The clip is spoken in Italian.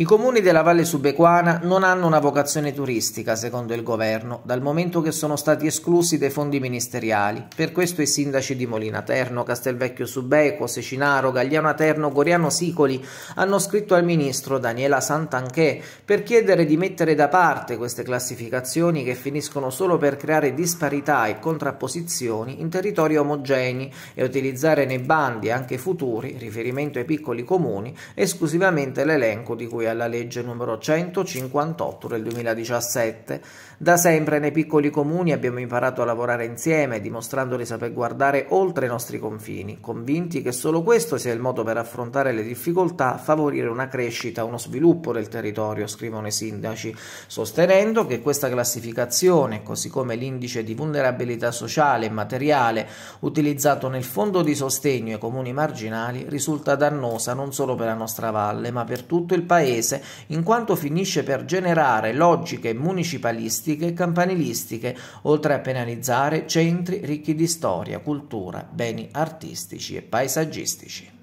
I comuni della valle subequana non hanno una vocazione turistica, secondo il governo, dal momento che sono stati esclusi dai fondi ministeriali. Per questo i sindaci di Molina Terno, Castelvecchio Subeco, Secinaro, Gagliano Terno, Goriano Sicoli hanno scritto al ministro Daniela Santanchè per chiedere di mettere da parte queste classificazioni che finiscono solo per creare disparità e contrapposizioni in territori omogenei e utilizzare nei bandi anche futuri, riferimento ai piccoli comuni, esclusivamente l'elenco di cui alla legge numero 158 del 2017. Da sempre nei piccoli comuni abbiamo imparato a lavorare insieme, dimostrandoli di saper guardare oltre i nostri confini, convinti che solo questo sia il modo per affrontare le difficoltà, favorire una crescita, uno sviluppo del territorio, scrivono i sindaci, sostenendo che questa classificazione, così come l'indice di vulnerabilità sociale e materiale utilizzato nel fondo di sostegno ai comuni marginali, risulta dannosa non solo per la nostra valle, ma per tutto il paese paese, in quanto finisce per generare logiche municipalistiche e campanilistiche, oltre a penalizzare centri ricchi di storia, cultura, beni artistici e paesaggistici.